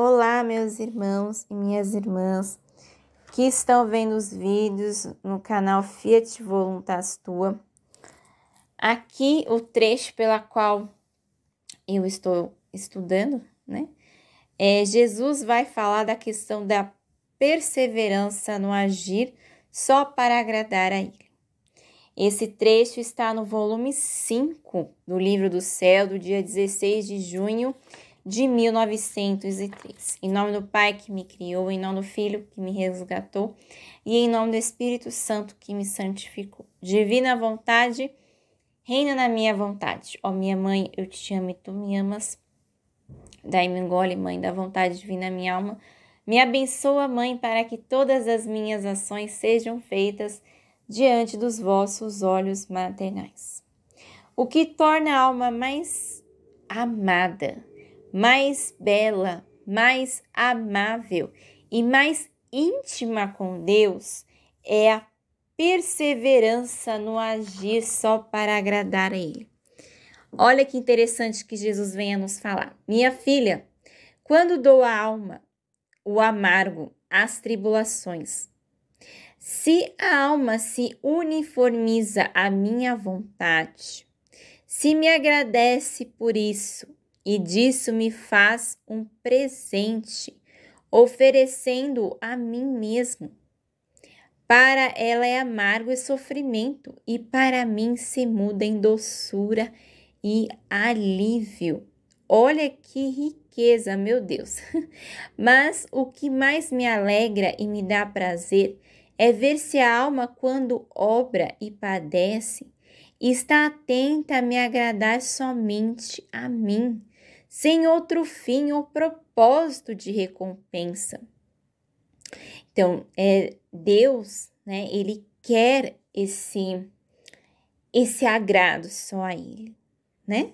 Olá, meus irmãos e minhas irmãs que estão vendo os vídeos no canal Fiat Voluntas Tua. Aqui o trecho pela qual eu estou estudando, né? É, Jesus vai falar da questão da perseverança no agir só para agradar a Ele. Esse trecho está no volume 5 do Livro do Céu, do dia 16 de junho de 1903. Em nome do Pai que me criou, em nome do Filho que me resgatou e em nome do Espírito Santo que me santificou. Divina vontade, reina na minha vontade. Ó minha mãe, eu te amo e tu me amas. Dai-me engole, mãe, da vontade divina minha alma. Me abençoa, mãe, para que todas as minhas ações sejam feitas diante dos vossos olhos maternais. O que torna a alma mais amada mais bela, mais amável e mais íntima com Deus é a perseverança no agir só para agradar a Ele. Olha que interessante que Jesus venha nos falar. Minha filha, quando dou a alma, o amargo, as tribulações, se a alma se uniformiza à minha vontade, se me agradece por isso e disso me faz um presente, oferecendo a mim mesmo. Para ela é amargo e sofrimento, e para mim se muda em doçura e alívio. Olha que riqueza, meu Deus! Mas o que mais me alegra e me dá prazer é ver se a alma, quando obra e padece, está atenta a me agradar somente a mim sem outro fim ou propósito de recompensa. Então, é Deus, né? Ele quer esse esse agrado só a ele, né?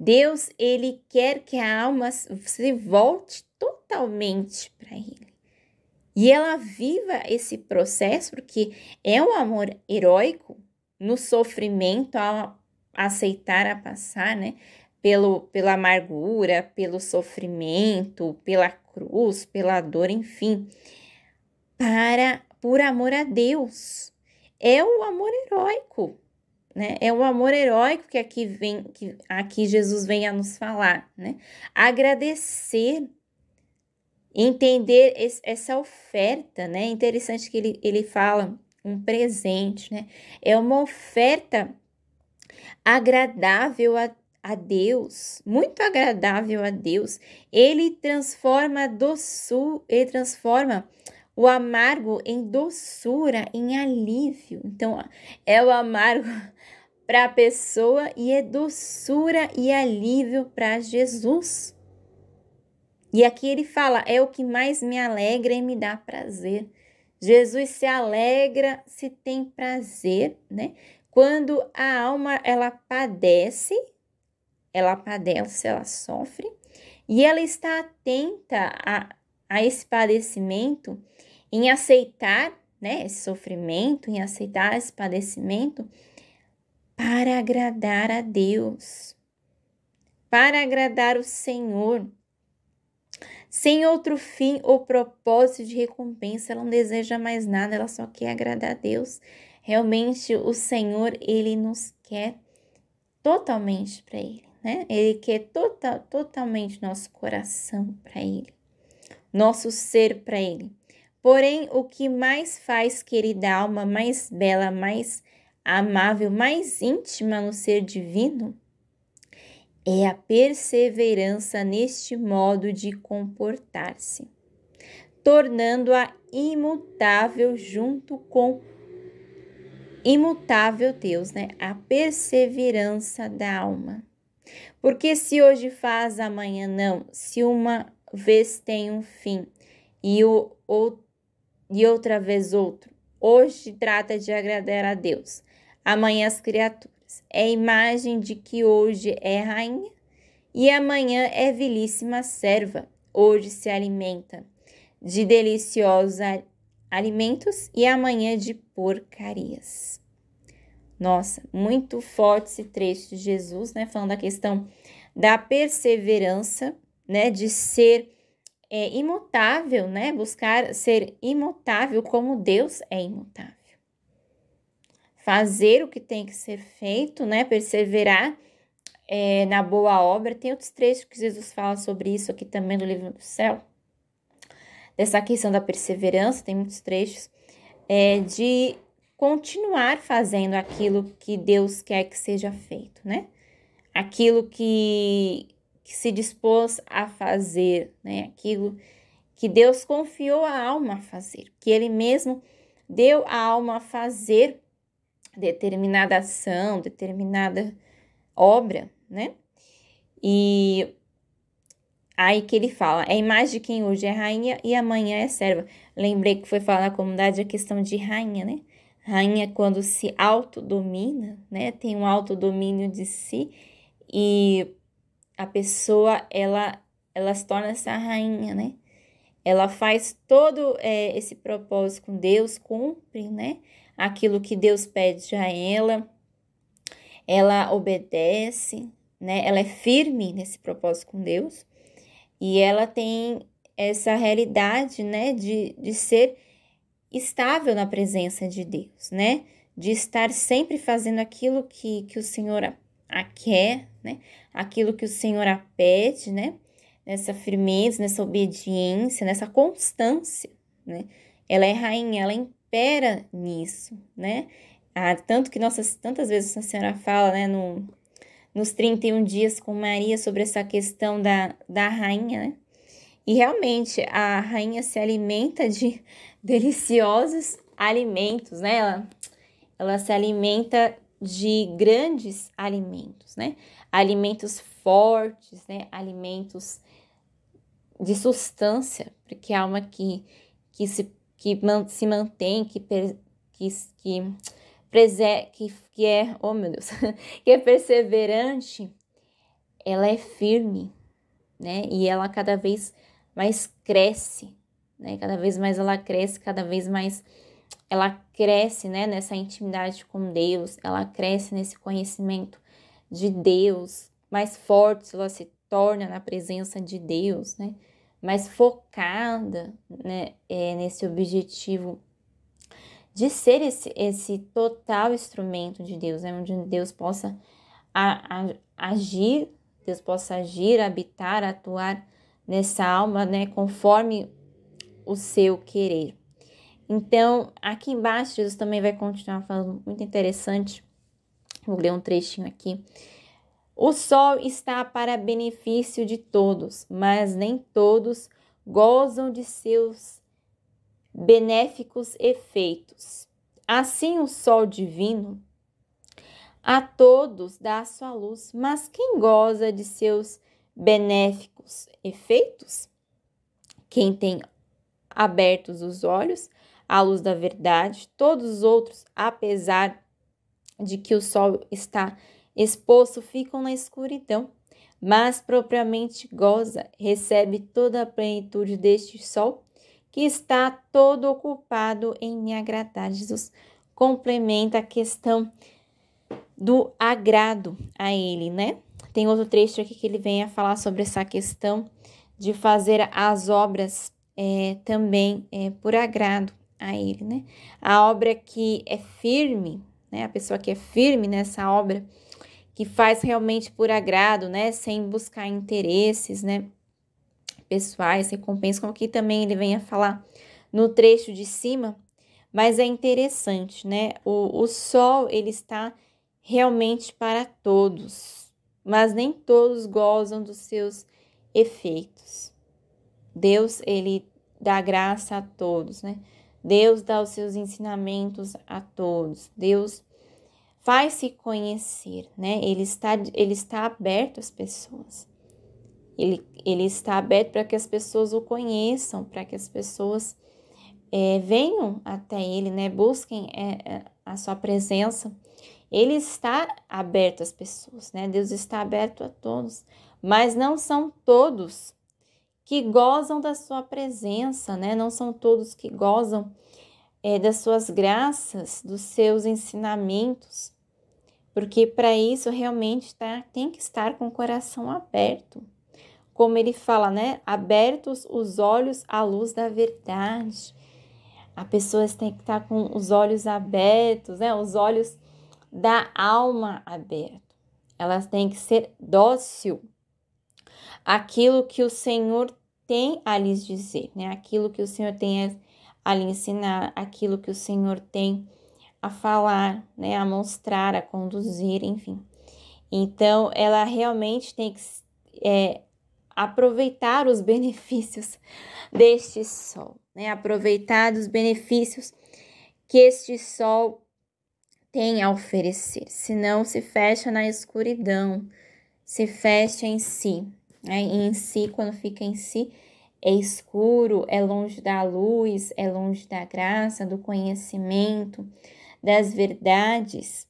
Deus, ele quer que a alma se volte totalmente para ele. E ela viva esse processo porque é um amor heróico no sofrimento ao aceitar a passar, né? pelo, pela amargura, pelo sofrimento, pela cruz, pela dor, enfim, para por amor a Deus. É o amor heróico, né? É o amor heróico que aqui vem, que aqui Jesus vem a nos falar, né? Agradecer, entender esse, essa oferta, né? É interessante que ele, ele fala um presente, né? É uma oferta agradável a a Deus, muito agradável a Deus. Ele transforma doçura, ele transforma o amargo em doçura, em alívio. Então, é o amargo para a pessoa e é doçura e alívio para Jesus. E aqui ele fala: é o que mais me alegra e me dá prazer. Jesus se alegra, se tem prazer, né? Quando a alma ela padece, ela padece, ela sofre, e ela está atenta a, a esse padecimento, em aceitar né, esse sofrimento, em aceitar esse padecimento, para agradar a Deus, para agradar o Senhor. Sem outro fim ou propósito de recompensa, ela não deseja mais nada, ela só quer agradar a Deus. Realmente, o Senhor, ele nos quer totalmente para ele né? Ele quer total, totalmente nosso coração para Ele, nosso ser para Ele. Porém, o que mais faz querida alma, mais bela, mais amável, mais íntima no ser divino, é a perseverança neste modo de comportar-se, tornando-a imutável junto com imutável Deus, né? A perseverança da alma. Porque se hoje faz, amanhã não. Se uma vez tem um fim e, o, ou, e outra vez outro. Hoje trata de agradar a Deus, amanhã as criaturas. É a imagem de que hoje é rainha e amanhã é vilíssima serva. Hoje se alimenta de deliciosos alimentos e amanhã de porcarias. Nossa, muito forte esse trecho de Jesus, né? Falando da questão da perseverança, né? De ser é, imutável, né? Buscar ser imutável como Deus é imutável. Fazer o que tem que ser feito, né? Perseverar é, na boa obra. Tem outros trechos que Jesus fala sobre isso aqui também no livro do céu. Dessa questão da perseverança, tem muitos trechos. É, de continuar fazendo aquilo que Deus quer que seja feito, né? Aquilo que, que se dispôs a fazer, né? Aquilo que Deus confiou a alma a fazer, que Ele mesmo deu a alma a fazer determinada ação, determinada obra, né? E aí que ele fala, é a imagem de quem hoje é rainha e amanhã é serva. Lembrei que foi falar na comunidade a questão de rainha, né? Rainha, quando se autodomina, né, tem um autodomínio de si e a pessoa ela, ela se torna essa rainha, né? Ela faz todo é, esse propósito com Deus, cumpre, né? Aquilo que Deus pede a ela, ela obedece, né? Ela é firme nesse propósito com Deus e ela tem essa realidade, né, de, de ser estável na presença de Deus, né? De estar sempre fazendo aquilo que, que o Senhor a quer, né? Aquilo que o Senhor a pede, né? Nessa firmeza, nessa obediência, nessa constância, né? Ela é rainha, ela impera nisso, né? Ah, tanto que nossas, tantas vezes a Senhora fala, né? No, nos 31 dias com Maria sobre essa questão da, da rainha, né? E realmente a rainha se alimenta de deliciosos alimentos, né? Ela, ela se alimenta de grandes alimentos, né? Alimentos fortes, né? Alimentos de sustância, porque a alma que, que, se, que se mantém, que, que, que, prese, que, que é, oh meu Deus, que é perseverante, ela é firme, né? E ela cada vez mas cresce, né? Cada vez mais ela cresce, cada vez mais ela cresce, né, nessa intimidade com Deus, ela cresce nesse conhecimento de Deus, mais forte ela se torna na presença de Deus, né? Mais focada, né, é, nesse objetivo de ser esse, esse total instrumento de Deus, né, onde Deus possa a, a, agir, Deus possa agir, habitar, atuar nessa alma, né, conforme o seu querer. Então, aqui embaixo, Jesus também vai continuar falando muito interessante. Vou ler um trechinho aqui. O sol está para benefício de todos, mas nem todos gozam de seus benéficos efeitos. Assim, o sol divino a todos dá a sua luz, mas quem goza de seus benéficos efeitos. Quem tem abertos os olhos à luz da verdade, todos os outros, apesar de que o sol está exposto, ficam na escuridão, mas propriamente goza, recebe toda a plenitude deste sol que está todo ocupado em me agradar. Jesus complementa a questão do agrado a ele, né? Tem outro trecho aqui que ele vem a falar sobre essa questão de fazer as obras é, também é, por agrado a ele, né? A obra que é firme, né? A pessoa que é firme nessa obra, que faz realmente por agrado, né? Sem buscar interesses, né? Pessoais, recompensas, como que também ele vem a falar no trecho de cima, mas é interessante, né? O, o sol, ele está realmente para todos, mas nem todos gozam dos seus efeitos. Deus, ele dá graça a todos, né? Deus dá os seus ensinamentos a todos. Deus faz se conhecer, né? Ele está, ele está aberto às pessoas. Ele, ele está aberto para que as pessoas o conheçam, para que as pessoas é, venham até ele, né? Busquem é, a sua presença ele está aberto às pessoas, né? Deus está aberto a todos, mas não são todos que gozam da sua presença, né? Não são todos que gozam é, das suas graças, dos seus ensinamentos, porque para isso realmente tá, tem que estar com o coração aberto. Como ele fala, né? Abertos os olhos à luz da verdade. A pessoa tem que estar tá com os olhos abertos, né? Os olhos da alma aberto. Elas têm que ser dócil aquilo que o Senhor tem a lhes dizer, né? Aquilo que o Senhor tem a lhe ensinar, aquilo que o Senhor tem a falar, né? A mostrar, a conduzir, enfim. Então, ela realmente tem que é, aproveitar os benefícios deste sol, né? Aproveitar os benefícios que este sol tem a oferecer, senão se fecha na escuridão, se fecha em si. Né? E em si, quando fica em si, é escuro, é longe da luz, é longe da graça, do conhecimento, das verdades.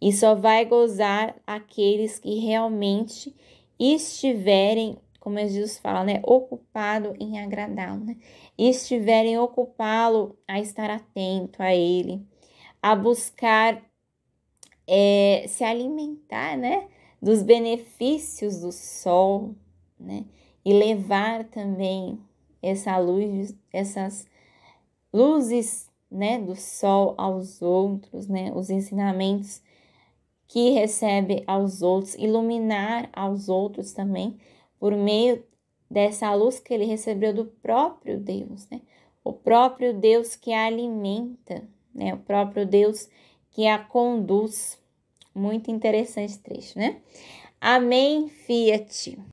E só vai gozar aqueles que realmente estiverem, como Jesus fala, né, ocupado em agradá-lo, né? Estiverem ocupá-lo a estar atento a ele, a buscar é, se alimentar, né, dos benefícios do sol, né, e levar também essa luz, essas luzes, né, do sol aos outros, né, os ensinamentos que recebe aos outros, iluminar aos outros também por meio dessa luz que ele recebeu do próprio Deus, né? O próprio Deus que alimenta, né? O próprio Deus que a conduz. Muito interessante trecho, né? Amém, fiat.